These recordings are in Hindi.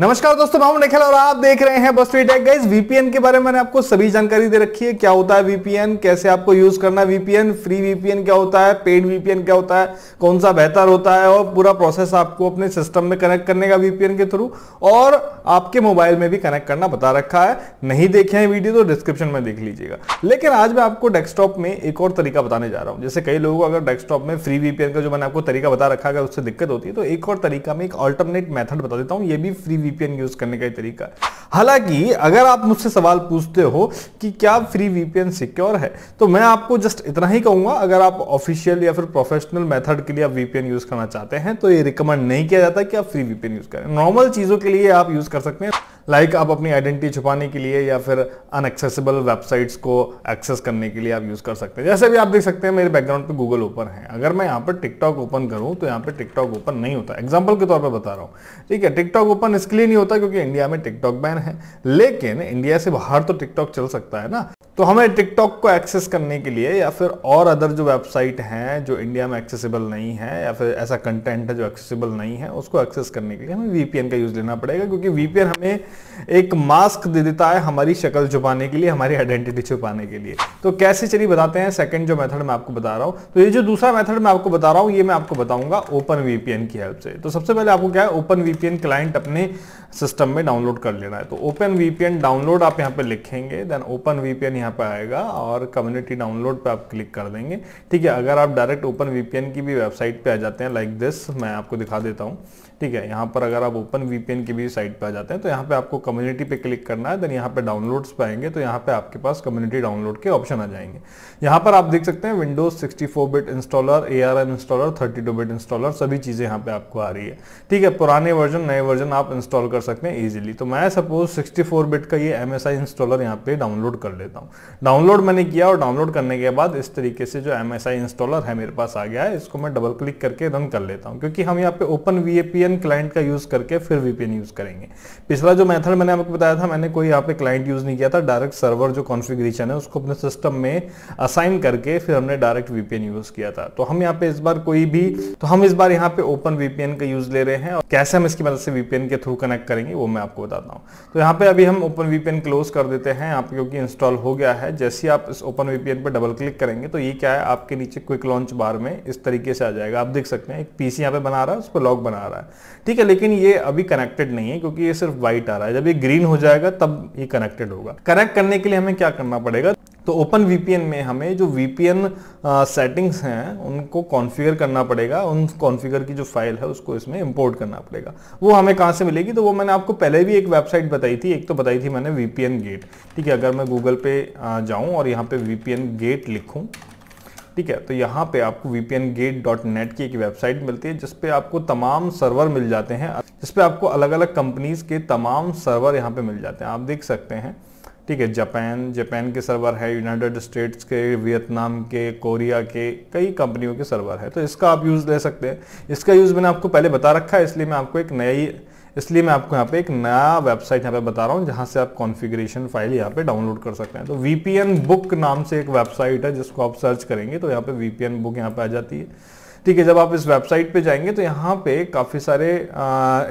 नमस्कार दोस्तों मैं निखिल और आप देख रहे हैं बस टेक गाइज वीपीएन के बारे में मैंने आपको सभी जानकारी दे रखी है क्या होता है वीपीएन कैसे आपको यूज करना है वीपीएन फ्री वीपीएन क्या होता है पेड वीपीएन क्या होता है कौन सा बेहतर होता है और पूरा प्रोसेस आपको अपने सिस्टम में कनेक्ट करने का वीपीएन के थ्रू और आपके मोबाइल में भी कनेक्ट करना बता रखा है नहीं देखे हैं वीडियो तो डिस्क्रिप्शन में देख लीजिएगा लेकिन आज मैं आपको डेस्कटॉप में एक और तरीका बताने जा रहा हूँ जैसे कई लोगों को अगर डेस्कटॉप में फ्री वीपीएन का जो मैंने आपको तरीका बता रखा है उससे दिक्कत होती है तो एक और तरीका में एक ऑल्टरनेट मैथड बता देता हूँ ये भी फ्री वीपीएन यूज करने का तरीका है हालांकि अगर आप मुझसे सवाल पूछते हो कि क्या फ्री वीपीएन सिक्योर है तो मैं आपको जस्ट इतना ही कहूंगा अगर आप ऑफिशियल या फिर प्रोफेशनल मेथड के लिए आप वीपीएन यूज करना चाहते हैं तो ये रिकमेंड नहीं किया जाता कि आप फ्री वीपीएन यूज करें नॉर्मल चीजों के लिए आप यूज कर सकते हैं लाइक like आप अपनी आइडेंटिटी छुपाने के लिए या फिर अनएक्सेसिबल वेबसाइट्स को एक्सेस करने के लिए आप यूज़ कर सकते हैं जैसे भी आप देख सकते हैं मेरे बैकग्राउंड पे गूगल ओपन है अगर मैं यहाँ पर टिकटॉक ओपन करूँ तो यहाँ पर टिकटॉक ओपन नहीं होता एग्जाम्पल के तौर पर बता रहा हूँ ठीक है टिकटॉक ओपन इसके लिए नहीं होता क्योंकि इंडिया में टिकटॉक बैन है लेकिन इंडिया से बाहर तो टिकटॉक चल सकता है ना तो हमें टिकटॉक को एक्सेस करने के लिए या फिर और अदर जो वेबसाइट हैं जो इंडिया में एक्सेसिबल नहीं है या फिर ऐसा कंटेंट है जो एक्सेसिबल नहीं है उसको एक्सेस करने के लिए हमें वीपीएन का यूज़ लेना पड़ेगा क्योंकि वीपीएन हमें एक मास्क दे देता है हमारी शक्ल छुपाने के लिए हमारी आइडेंटिटी छुपाने के लिए तो कैसे चलिए बताते हैं सेकंड जो मेथड मैं आपको बता रहा हूं तो ये जो दूसरा मेथड मैं आपको बता रहा हूं ये मैं आपको बताऊंगा ओपन वीपीएन की हेल्प से तो सबसे पहले आपको क्या है ओपन वीपीएन क्लाइंट अपने सिस्टम में डाउनलोड कर लेना है तो ओपन वीपीएन डाउनलोड आप यहाँ पे लिखेंगे देन ओपन वीपीएन यहाँ पे आएगा और कम्युनिटी डाउनलोड पे आप क्लिक कर देंगे ठीक है अगर आप डायरेक्ट ओपन वीपीएन की भी वेबसाइट पे आ जाते हैं लाइक like दिस मैं आपको दिखा देता हूँ ठीक है यहाँ पर अगर आप ओपन वीपीएन की भी साइट पे आ जाते हैं तो यहाँ पे आप आपको कम्युनिटी पे क्लिक करना है देन यहाँ पे डाउनलोड्स पे आएंगे तो यहाँ पे आपके पास कम्युनिटी डाउनलोड के ऑप्शन आ जाएंगे यहाँ पर आप देख सकते हैं Windows 64 bit installer a installer thirty bit installer सभी चीज़ें यहाँ पे आपको आ रही है ठीक है पुराने वर्जन नए वर्जन आप इंस्टॉल कर सकते हैं ईजिली तो मैं सपोज सिक्सटी बिट का ये एम इंस्टॉलर यहाँ पर डाउनलोड कर लेता हूँ डाउनलोड मैंने किया और डाउनलोड करने के बाद इस तरीके से जो एम इंस्टॉलर है मेरे पास आ गया है इसको मैं डबल क्लिक करके रन कर लेता हूँ क्योंकि हम यहाँ पे ओपन वी क्लाइंट का यूज़ करके फिर वीपीएन यूज़ करेंगे पिछला जो मैं मेथड मैंने आपको बताया था मैंने कोई यहाँ पे क्लाइंट यूज नहीं किया था डायरेक्ट सर्वर जो कॉन्फ़िगरेशन है उसको अपने सिस्टम में असाइन करके फिर हमने डायरेक्ट वीपीएन यूज किया था तो हम यहाँ पे इस बार कोई भी तो हम इस बार यहाँ पे ओपन वीपीएन का यूज ले रहे हैं और कैसे हम इसकी मदद से वीपीएन के थ्रू कनेक्ट करेंगे वो मैं आपको बताता हूँ तो यहाँ पे अभी हम ओपन वीपीएन क्लोज कर देते हैं आप क्योंकि इंस्टॉल हो गया है जैसे ही आप इस ओपन वीपीएन पर डबल क्लिक करेंगे तो ये क्या है आपके नीचे क्विक लॉन्च बार में इस तरीके से आ जाएगा आप देख सकते हैं एक पीसी यहाँ पे बना रहा है उस पर लॉग बना रहा है ठीक है लेकिन ये अभी कनेक्टेड नहीं है क्योंकि ये सिर्फ वाइट आ रहा है रहा है जब ये ग्रीन हो जाएगा तब ये कनेक्टेड होगा कनेक्ट करने के लिए हमें क्या करना पड़ेगा तो ओपन वीपीएन में हमें जो वीपीएन सेटिंग्स हैं उनको कॉन्फ़िगर करना पड़ेगा उन कॉन्फ़िगर की जो फाइल है उसको इसमें इंपोर्ट करना पड़ेगा वो हमें कहाँ से मिलेगी तो वो मैंने आपको पहले भी एक वेबसाइट बताई थी एक तो बताई थी मैंने वीपीएन गेट ठीक है अगर मैं गूगल पे जाऊँ और यहाँ पे वीपीएन गेट लिखूँ ठीक है तो यहाँ पे आपको vpngate.net की एक वेबसाइट मिलती है जिसपे आपको तमाम सर्वर मिल जाते हैं जिसपे आपको अलग अलग कंपनीज के तमाम सर्वर यहाँ पे मिल जाते हैं आप देख सकते हैं ठीक है जापान जापान के सर्वर है यूनाइटेड स्टेट्स के वियतनाम के कोरिया के कई कंपनियों के सर्वर है तो इसका आप यूज़ ले सकते हैं इसका यूज़ मैंने आपको पहले बता रखा है इसलिए मैं आपको एक नई इसलिए मैं आपको यहाँ पे एक नया वेबसाइट यहाँ पे बता रहा हूँ जहाँ से आप कॉन्फ़िगरेशन फाइल यहाँ पे डाउनलोड कर सकते हैं तो वीपीएन बुक नाम से एक वेबसाइट है जिसको आप सर्च करेंगे तो यहाँ पे वीपीएन बुक यहाँ पे आ जाती है ठीक है जब आप इस वेबसाइट पे जाएंगे तो यहाँ पे काफ़ी सारे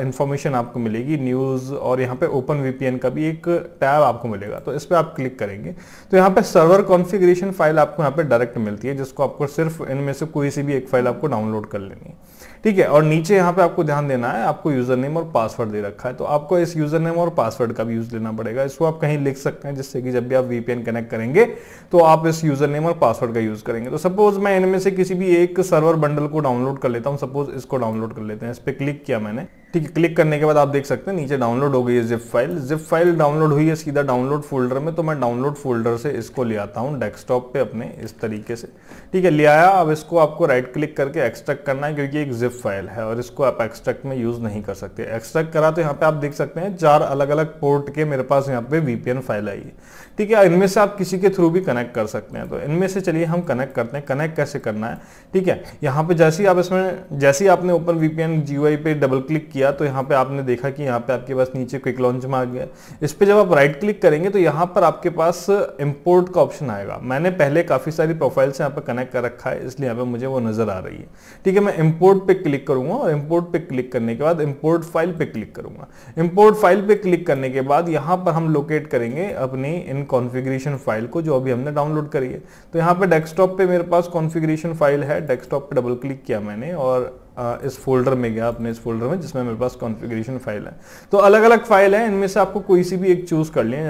इन्फॉर्मेशन आपको मिलेगी न्यूज़ और यहाँ पे ओपन वीपीएन का भी एक टैब आपको मिलेगा तो इस पर आप क्लिक करेंगे तो यहाँ पे सर्वर कॉन्फ़िगरेशन फाइल आपको यहाँ पे डायरेक्ट मिलती है जिसको आपको सिर्फ इनमें से कोई सी भी एक फाइल आपको डाउनलोड कर लेनी है ठीक है और नीचे यहाँ पे आपको ध्यान देना है आपको यूजर नेम और पासवर्ड दे रखा है तो आपको इस यूजर नेम और पासवर्ड का भी यूज लेना पड़ेगा इसको आप कहीं लिख सकते हैं जिससे कि जब भी आप वीपीएन कनेक्ट करेंगे तो आप इस यूजर नेम और पासवर्ड का यूज करेंगे तो सपोज मैं इनमें से किसी भी एक सर्वर बंडल को डाउनलोड कर लेता हूँ सपोज इसको डाउनलोड कर लेते हैं इस पर क्लिक किया मैंने ठीक है क्लिक करने के बाद आप देख सकते हैं नीचे डाउनलोड हो गई है zip file zip file download हुई है सीधा डाउनलोड फोल्डर में तो मैं डाउनलोड फोल्डर से इसको ले आता हूँ डेस्कटॉप पे अपने इस तरीके से ठीक है ले आया अब इसको आपको राइट क्लिक करके एक्सट्रैक्ट करना है क्योंकि एक जिप फाइल है और इसको आप एक्सट्रैक्ट में यूज़ नहीं कर सकते एक्सट्रैक्ट करा तो यहाँ पे आप देख सकते हैं चार अलग अलग पोर्ट के मेरे पास यहाँ पे वीपीएन फाइल आई है ठीक है इनमें से आप किसी के थ्रू भी कनेक्ट कर सकते हैं तो इनमें से चलिए हम कनेक्ट करते हैं कनेक्ट कैसे करना है ठीक है यहाँ पे जैसे ही आप इसमें जैसे ही आपने ओपन वीपीएन जीयूआई पे डबल क्लिक किया किया तो यहाँ पे आपने देखा कि यहाँ पे आपके पास नीचे क्विक लॉन्च में आ गया इस पर जब आप राइट क्लिक करेंगे तो यहाँ पर आपके पास इम्पोर्ट का ऑप्शन आएगा मैंने पहले काफ़ी सारी प्रोफाइल से यहाँ पर कनेक्ट कर रखा है इसलिए यहाँ पर मुझे वो नज़र आ रही है ठीक है मैं इम्पोर्ट पर क्लिक करूँगा और इम्पोर्ट पर क्लिक करने के बाद इम्पोर्ट फाइल पर क्लिक करूँगा इम्पोर्ट फाइल पर क्लिक करने के बाद यहाँ पर हम लोकेट करेंगे अपनी इन कॉन्फिग्रेशन फाइल को जो अभी हमने डाउनलोड करी है तो यहाँ पर डेस्कटॉप पर मेरे पास कॉन्फिग्रेशन फाइल है डेस्कटॉप पर डबल क्लिक किया मैंने और इस फोल्डर में गया अपने इस फोल्डर में जिसमें मेरे पास कॉन्फ़िगरेशन फाइल है तो अलग अलग फाइल है इनमें से आपको कोई सी भी एक चूज़ कर लें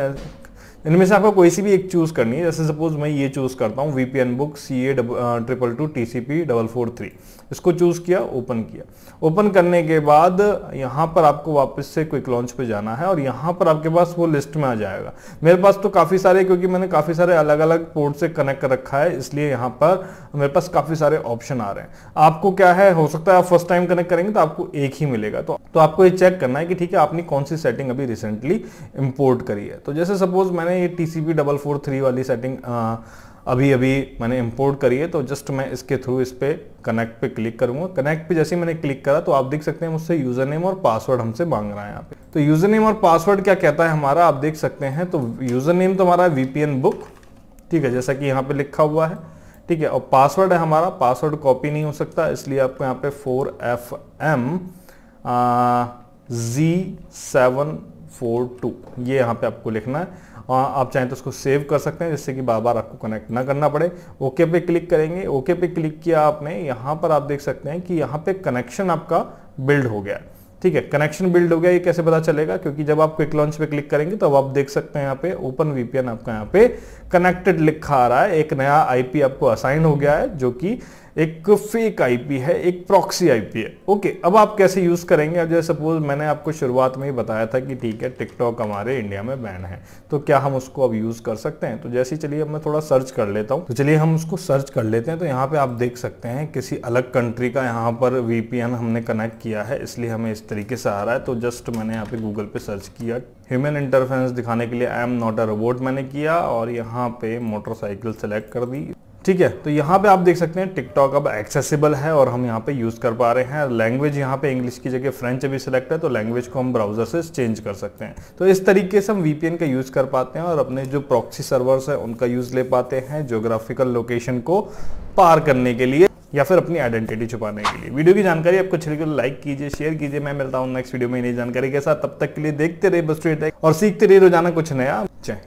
इनमें से आपको कोई सी भी एक चूज करनी है जैसे सपोज मैं ये चूज करता हूँ VPN book C A triple two T C P double four three इसको चूज किया ओपन किया ओपन करने के बाद यहाँ पर आपको वापस से क्विक लॉन्च पे जाना है और यहाँ पर आपके पास वो लिस्ट में आ जाएगा मेरे पास तो काफी सारे क्योंकि मैंने काफी सारे अलग अलग पोर्ट से कनेक्ट कर रखा है इसलिए यहाँ पर मेरे पास काफी सारे ऑप्शन आ रहे हैं आपको क्या है हो सकता है आप फर्स्ट टाइम कनेक्ट करेंगे तो आपको एक ही मिलेगा तो, तो आपको ये चेक करना है कि ठीक है आपने कौन सी सेटिंग अभी रिसेंटली इम्पोर्ट करी है तो जैसे सपोज मैंने मैंने ये T C P double four three वाली सेटिंग अभी अभी मैंने इंपोर्ट करी है तो जस्ट मैं इसके थ्रू इस पर कनेक्ट पे क्लिक करूंगा कनेक्ट पे जैसे ही मैंने क्लिक करा तो आप देख सकते हैं मुझसे यूजर नेम और पासवर्ड हमसे मांग रहा है यहाँ पे तो यूजर नेम और पासवर्ड क्या कहता है हमारा आप देख सकते हैं तो यूजर नेम तो हमारा वीपीएन बुक ठीक है जैसा कि यहाँ पे लिखा हुआ है ठीक है और पासवर्ड है हमारा पासवर्ड कॉपी नहीं हो सकता इसलिए आपको यहाँ पे four F M G seven four two ये यहाँ पे आपको लिखना है आप चाहें तो उसको सेव कर सकते हैं जिससे कि बार बार आपको कनेक्ट ना करना पड़े ओके पे क्लिक करेंगे ओके पे क्लिक किया आपने यहाँ पर आप देख सकते हैं कि यहाँ पे कनेक्शन आपका बिल्ड हो गया ठीक है कनेक्शन बिल्ड हो गया ये कैसे पता चलेगा क्योंकि जब आप क्विक लॉन्च पे क्लिक करेंगे तो अब आप देख सकते हैं यहाँ पे ओपन वीपीएन आपका यहाँ पे कनेक्टेड लिखा आ रहा है एक नया आईपी आपको असाइन हो गया है जो कि एक फेक आईपी है एक प्रॉक्सी आईपी है ओके अब आप कैसे यूज़ करेंगे अब जैसे सपोज मैंने आपको शुरुआत में ही बताया था कि ठीक है टिकटॉक हमारे इंडिया में बैन है तो क्या हम उसको अब यूज़ कर सकते हैं तो जैसे चलिए अब मैं थोड़ा सर्च कर लेता हूँ तो चलिए हम उसको सर्च कर लेते हैं तो यहाँ पे आप देख सकते हैं किसी अलग कंट्री का यहाँ पर वीपीएन हमने कनेक्ट किया है इसलिए हमें इस तरीके से आ रहा है तो जस्ट मैंने यहाँ पे गूगल पे सर्च किया ह्यूमन इंटरफेरेंस दिखाने के लिए I am not a robot मैंने किया और यहाँ पे मोटरसाइकिल सेलेक्ट कर दी ठीक है तो यहाँ पे आप देख सकते हैं टिकटॉक अब एक्सेसिबल है और हम यहाँ पे यूज़ कर पा रहे हैं लैंग्वेज यहाँ पे इंग्लिश की जगह फ्रेंच अभी सिलेक्ट है तो लैंग्वेज को हम ब्राउजर से चेंज कर सकते हैं तो इस तरीके से हम वीपीएन का यूज़ कर पाते हैं और अपने जो प्रॉक्सी सर्वर्स हैं उनका यूज़ ले पाते हैं जोग्राफिकल लोकेशन को पार करने के लिए या फिर अपनी आइडेंटिटी छुपाने के लिए वीडियो की जानकारी आपको अच्छी लगी लाइक तो कीजिए शेयर कीजिए मैं मिलता हूँ नेक्स्ट वीडियो में नई जानकारी के साथ तब तक के लिए देखते रहे बस और सीखते रहे रोजाना कुछ नया